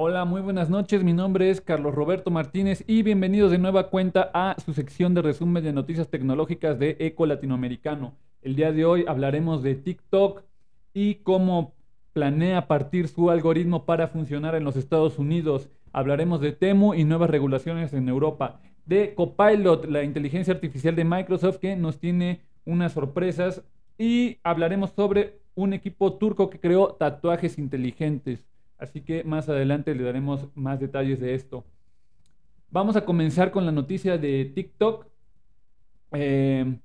Hola, muy buenas noches. Mi nombre es Carlos Roberto Martínez y bienvenidos de nueva cuenta a su sección de resumen de noticias tecnológicas de Eco Latinoamericano. El día de hoy hablaremos de TikTok y cómo planea partir su algoritmo para funcionar en los Estados Unidos. Hablaremos de Temu y nuevas regulaciones en Europa. De Copilot, la inteligencia artificial de Microsoft que nos tiene unas sorpresas. Y hablaremos sobre un equipo turco que creó tatuajes inteligentes. Así que más adelante le daremos más detalles de esto. Vamos a comenzar con la noticia de TikTok. Eh,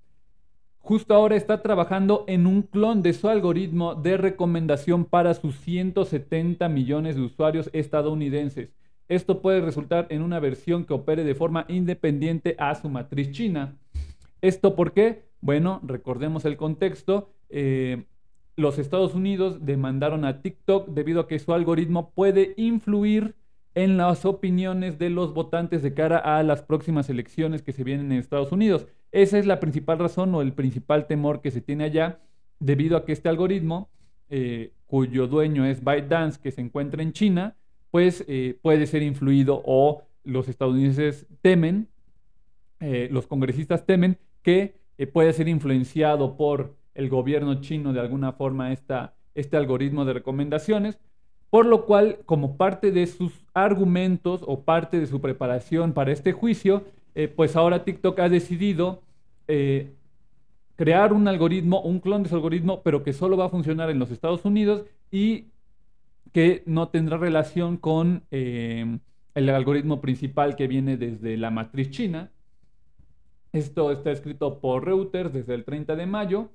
justo ahora está trabajando en un clon de su algoritmo de recomendación para sus 170 millones de usuarios estadounidenses. Esto puede resultar en una versión que opere de forma independiente a su matriz china. ¿Esto por qué? Bueno, recordemos el contexto. Eh, los Estados Unidos demandaron a TikTok debido a que su algoritmo puede influir en las opiniones de los votantes de cara a las próximas elecciones que se vienen en Estados Unidos. Esa es la principal razón o el principal temor que se tiene allá debido a que este algoritmo, eh, cuyo dueño es ByteDance, que se encuentra en China, pues eh, puede ser influido o los estadounidenses temen, eh, los congresistas temen que pueda ser influenciado por el gobierno chino de alguna forma esta, este algoritmo de recomendaciones, por lo cual como parte de sus argumentos o parte de su preparación para este juicio, eh, pues ahora TikTok ha decidido eh, crear un algoritmo, un clon de ese algoritmo, pero que solo va a funcionar en los Estados Unidos y que no tendrá relación con eh, el algoritmo principal que viene desde la matriz china. Esto está escrito por Reuters desde el 30 de mayo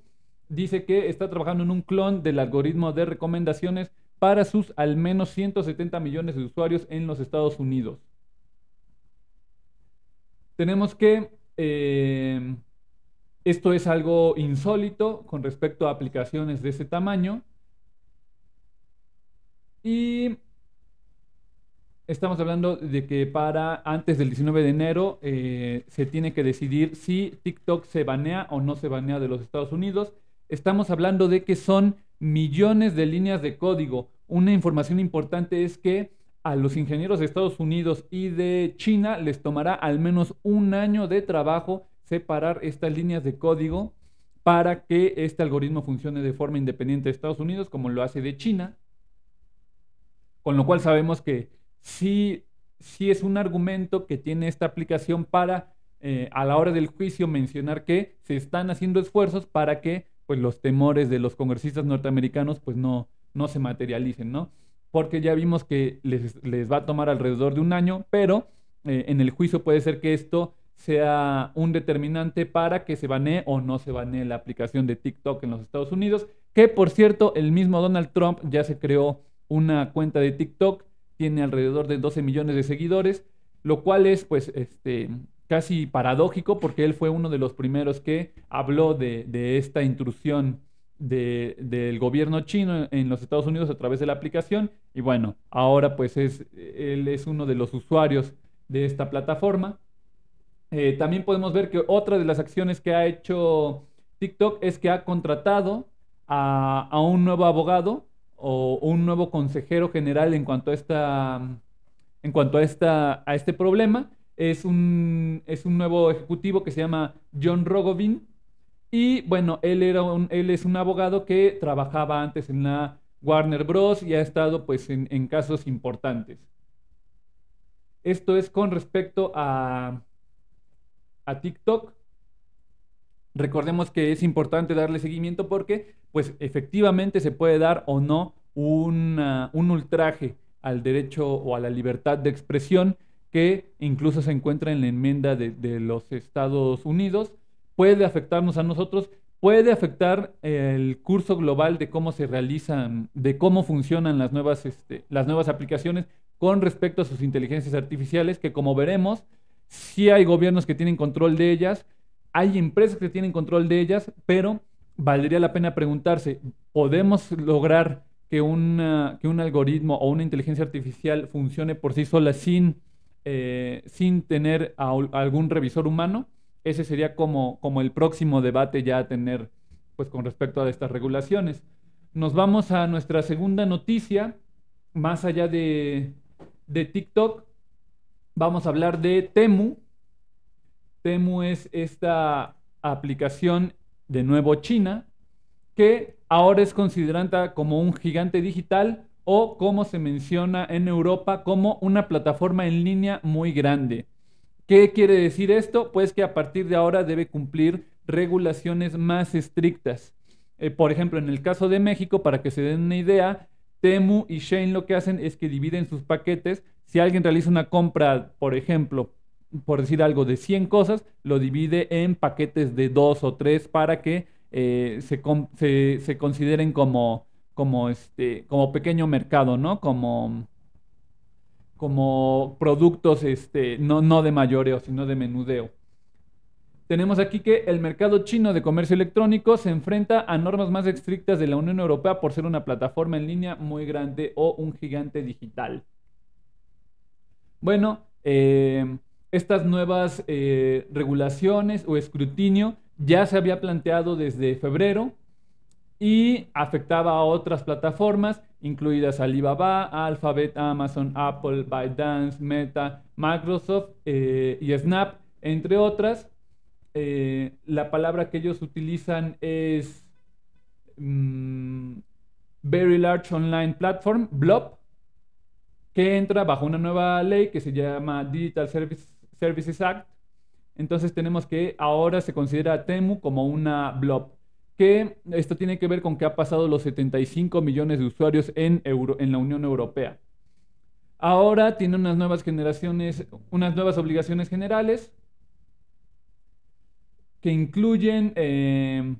dice que está trabajando en un clon del algoritmo de recomendaciones para sus al menos 170 millones de usuarios en los Estados Unidos. Tenemos que eh, esto es algo insólito con respecto a aplicaciones de ese tamaño. Y estamos hablando de que para antes del 19 de enero eh, se tiene que decidir si TikTok se banea o no se banea de los Estados Unidos estamos hablando de que son millones de líneas de código. Una información importante es que a los ingenieros de Estados Unidos y de China les tomará al menos un año de trabajo separar estas líneas de código para que este algoritmo funcione de forma independiente de Estados Unidos como lo hace de China. Con lo cual sabemos que sí, sí es un argumento que tiene esta aplicación para eh, a la hora del juicio mencionar que se están haciendo esfuerzos para que pues los temores de los congresistas norteamericanos pues no, no se materialicen, ¿no? Porque ya vimos que les, les va a tomar alrededor de un año, pero eh, en el juicio puede ser que esto sea un determinante para que se banee o no se banee la aplicación de TikTok en los Estados Unidos, que por cierto, el mismo Donald Trump ya se creó una cuenta de TikTok, tiene alrededor de 12 millones de seguidores, lo cual es pues este casi paradójico porque él fue uno de los primeros que habló de, esta intrusión del gobierno chino en los Estados Unidos a través de la aplicación y bueno, ahora pues es, él es uno de los usuarios de esta plataforma. Eh, también podemos ver que otra de las acciones que ha hecho TikTok es que ha contratado a, un nuevo abogado o un nuevo consejero general en cuanto a esta en cuanto a esta a este problema es un, nuevo ejecutivo que se llama John Rogovin. Y bueno, él, era un, él es un abogado que trabajaba antes en la Warner Bros. y ha estado pues en, casos importantes. Esto es con respecto a, TikTok. Recordemos que es importante darle seguimiento porque pues efectivamente se puede dar o no un ultraje al derecho o a la libertad de expresión que incluso se encuentra en la enmienda de, los Estados Unidos, puede afectarnos a nosotros, puede afectar el curso global de cómo se realizan, de cómo funcionan las nuevas, este, las nuevas aplicaciones con respecto a sus inteligencias artificiales, que como veremos, si hay gobiernos que tienen control de ellas, hay empresas que tienen control de ellas, pero valdría la pena preguntarse, ¿podemos lograr que, una, que un algoritmo o una inteligencia artificial funcione por sí sola sin eh, sin tener algún revisor humano. Ese sería como, como el próximo debate ya a tener pues, con respecto a estas regulaciones. Nos vamos a nuestra segunda noticia, más allá de, de TikTok, vamos a hablar de Temu. Temu es esta aplicación de nuevo China, que ahora es considerada como un gigante digital o como se menciona en Europa como una plataforma en línea muy grande. ¿Qué quiere decir esto? Pues que a partir de ahora debe cumplir regulaciones más estrictas. Eh, por ejemplo, en el caso de México, para que se den una idea, Temu y Shane lo que hacen es que dividen sus paquetes. Si alguien realiza una compra, por ejemplo, por decir algo, de 100 cosas, lo divide en paquetes de 2 o 3 para que eh, se, consideren como como, este, como pequeño mercado, ¿no? Como, como productos este, no, no de mayoreo, sino de menudeo. Tenemos aquí que el mercado chino de comercio electrónico se enfrenta a normas más estrictas de la Unión Europea por ser una plataforma en línea muy grande o un gigante digital. Bueno, eh, estas nuevas eh, regulaciones o escrutinio ya se había planteado desde febrero y afectaba a otras plataformas, incluidas Alibaba, Alphabet, Amazon, Apple, ByteDance, Meta, Microsoft eh, y Snap, entre otras. Eh, la palabra que ellos utilizan es mm, Very Large Online Platform, BLOB, que entra bajo una nueva ley que se llama Digital Services Act. Entonces tenemos que ahora se considera Temu como una BLOB que esto tiene que ver con que ha pasado los 75 millones de usuarios en, en la Unión Europea. Ahora tiene unas nuevas generaciones, unas nuevas obligaciones generales que incluyen eh,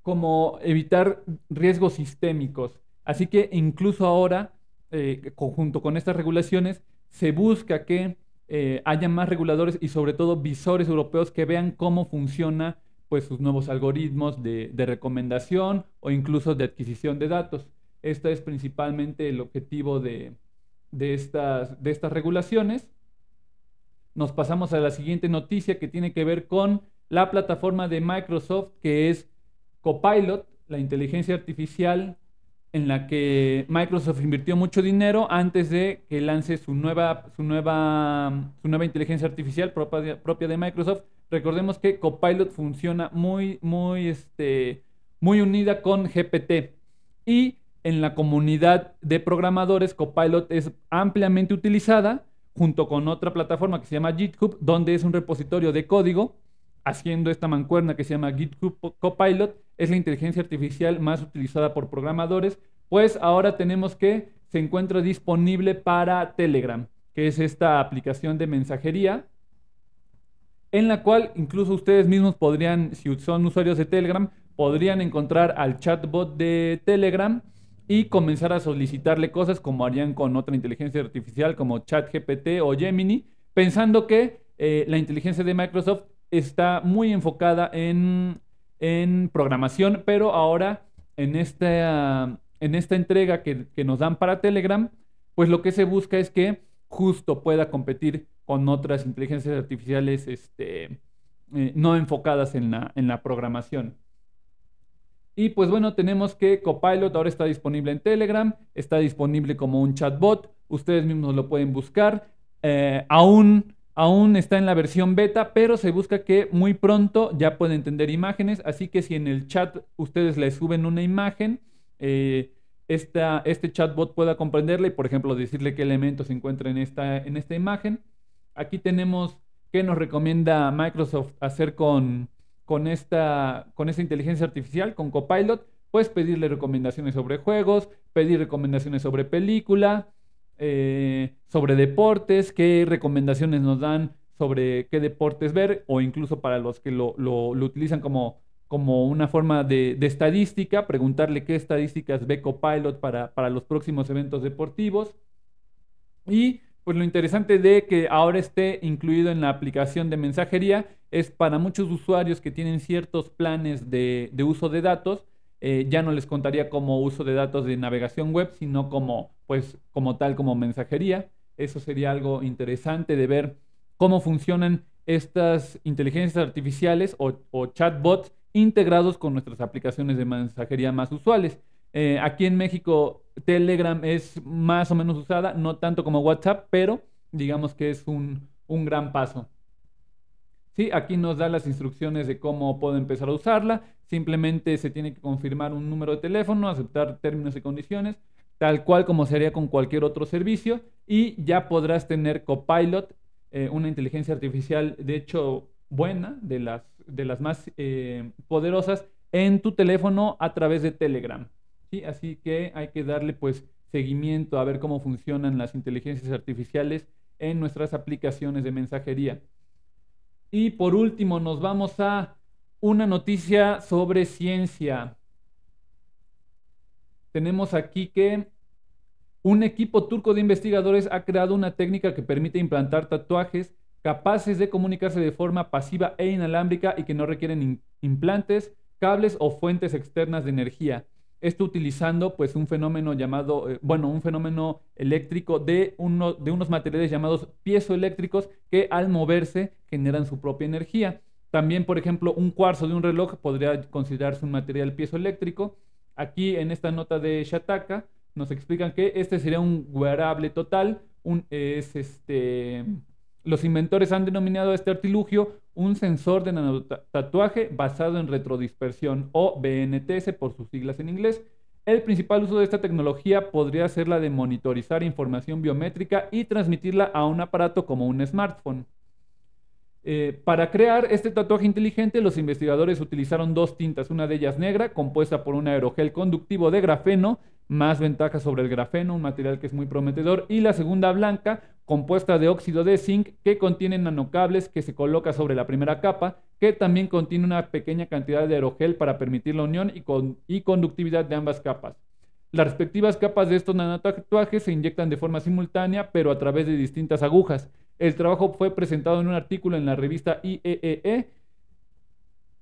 como evitar riesgos sistémicos. Así que incluso ahora, eh, junto con estas regulaciones, se busca que eh, haya más reguladores y sobre todo visores europeos que vean cómo funciona pues sus nuevos algoritmos de, recomendación o incluso de adquisición de datos. Este es principalmente el objetivo de, estas, de estas regulaciones. Nos pasamos a la siguiente noticia que tiene que ver con la plataforma de Microsoft que es Copilot, la inteligencia artificial en la que Microsoft invirtió mucho dinero antes de que lance su nueva, su nueva, su nueva inteligencia artificial propia, propia de Microsoft. Recordemos que Copilot funciona muy, muy, este, muy unida con GPT. Y en la comunidad de programadores, Copilot es ampliamente utilizada junto con otra plataforma que se llama GitHub, donde es un repositorio de código haciendo esta mancuerna que se llama GitHub Copilot es la inteligencia artificial más utilizada por programadores, pues ahora tenemos que se encuentra disponible para Telegram, que es esta aplicación de mensajería, en la cual incluso ustedes mismos podrían, si son usuarios de Telegram, podrían encontrar al chatbot de Telegram y comenzar a solicitarle cosas como harían con otra inteligencia artificial como ChatGPT o Gemini, pensando que eh, la inteligencia de Microsoft está muy enfocada en en programación, pero ahora en esta, en esta entrega que, nos dan para Telegram, pues lo que se busca es que justo pueda competir con otras inteligencias artificiales este, eh, no enfocadas en la, en la programación. Y pues bueno, tenemos que Copilot ahora está disponible en Telegram, está disponible como un chatbot, ustedes mismos lo pueden buscar. Eh, aún Aún está en la versión beta, pero se busca que muy pronto ya pueda entender imágenes. Así que si en el chat ustedes le suben una imagen, eh, este chatbot pueda comprenderla y, por ejemplo, decirle qué elementos se encuentran en esta, en esta imagen. Aquí tenemos qué nos recomienda Microsoft hacer con, con, esta, con esta inteligencia artificial, con Copilot. Puedes pedirle recomendaciones sobre juegos, pedir recomendaciones sobre película, eh, sobre deportes, qué recomendaciones nos dan sobre qué deportes ver o incluso para los que lo, utilizan como, como una forma de, estadística, preguntarle qué estadísticas ve Copilot para, para los próximos eventos deportivos. Y pues lo interesante de que ahora esté incluido en la aplicación de mensajería es para muchos usuarios que tienen ciertos planes de, uso de datos, eh, ya no les contaría como uso de datos de navegación web, sino como pues como tal, como mensajería. Eso sería algo interesante de ver cómo funcionan estas inteligencias artificiales o, chatbots integrados con nuestras aplicaciones de mensajería más usuales. Eh, aquí en México Telegram es más o menos usada, no tanto como WhatsApp, pero digamos que es un, gran paso. Sí, aquí nos da las instrucciones de cómo puedo empezar a usarla. Simplemente se tiene que confirmar un número de teléfono, aceptar términos y condiciones, tal cual como sería con cualquier otro servicio, y ya podrás tener Copilot, eh, una inteligencia artificial, de hecho, buena, de las, de las más eh, poderosas, en tu teléfono a través de Telegram. Así que hay que darle pues seguimiento a ver cómo funcionan las inteligencias artificiales en nuestras aplicaciones de mensajería. Y por último, nos vamos a una noticia sobre ciencia tenemos aquí que un equipo turco de investigadores ha creado una técnica que permite implantar tatuajes capaces de comunicarse de forma pasiva e inalámbrica y que no requieren implantes, cables o fuentes externas de energía. Esto utilizando pues un fenómeno llamado, eh, bueno, un fenómeno eléctrico de, de unos materiales llamados piezoeléctricos que al moverse generan su propia energía. También, por ejemplo, un cuarzo de un reloj podría considerarse un material piezoeléctrico Aquí en esta nota de Shataka nos explican que este sería un wearable total, este, Los inventores han denominado a este artilugio un sensor de nanotatuaje basado en retrodispersión o BNTS por sus siglas en inglés. El principal uso de esta tecnología podría ser la de monitorizar información biométrica y transmitirla a un aparato como un smartphone. Eh, para crear este tatuaje inteligente, los investigadores utilizaron dos tintas, una de ellas negra, compuesta por un aerogel conductivo de grafeno, más ventaja sobre el grafeno, un material que es muy prometedor, y la segunda blanca, compuesta de óxido de zinc, que contiene nanocables que se coloca sobre la primera capa, que también contiene una pequeña cantidad de aerogel para permitir la unión y conductividad de ambas capas. Las respectivas capas de estos nanotatuajes se inyectan de forma simultánea, pero a través de distintas agujas. El trabajo fue presentado en un artículo en la revista IEEE e e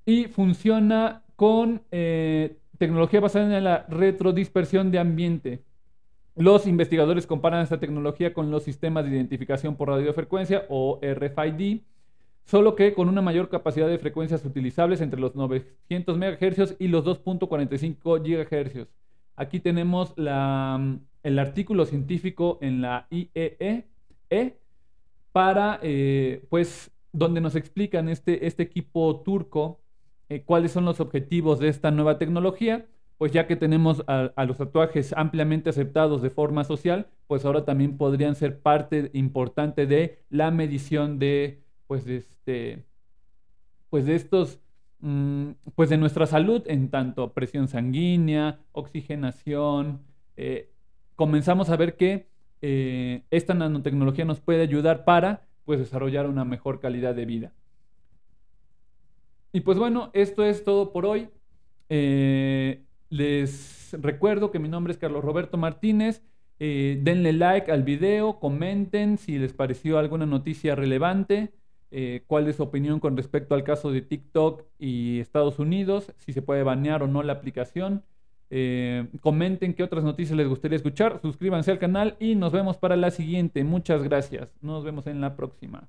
y funciona con eh, tecnología basada en la retrodispersión de ambiente. Los investigadores comparan esta tecnología con los sistemas de identificación por radiofrecuencia o RFID, solo que con una mayor capacidad de frecuencias utilizables entre los 900 MHz y los 2.45 GHz. Aquí tenemos el artículo científico en la IEEE e para, eh, pues, donde nos explican este, este equipo turco eh, cuáles son los objetivos de esta nueva tecnología, pues ya que tenemos a, los tatuajes ampliamente aceptados de forma social, pues ahora también podrían ser parte importante de la medición de, pues, este, pues de estos, mm, pues de nuestra salud en tanto presión sanguínea, oxigenación, eh, comenzamos a ver que eh, esta nanotecnología nos puede ayudar para pues, desarrollar una mejor calidad de vida. Y pues bueno, esto es todo por hoy. Eh, les recuerdo que mi nombre es Carlos Roberto Martínez. Eh, denle like al video, comenten si les pareció alguna noticia relevante, cuál es su opinión con respecto al caso de TikTok y Estados Unidos, si se puede banear o no la aplicación. Eh, comenten qué otras noticias les gustaría escuchar. Suscríbanse al canal y nos vemos para la siguiente. Muchas gracias. Nos vemos en la próxima.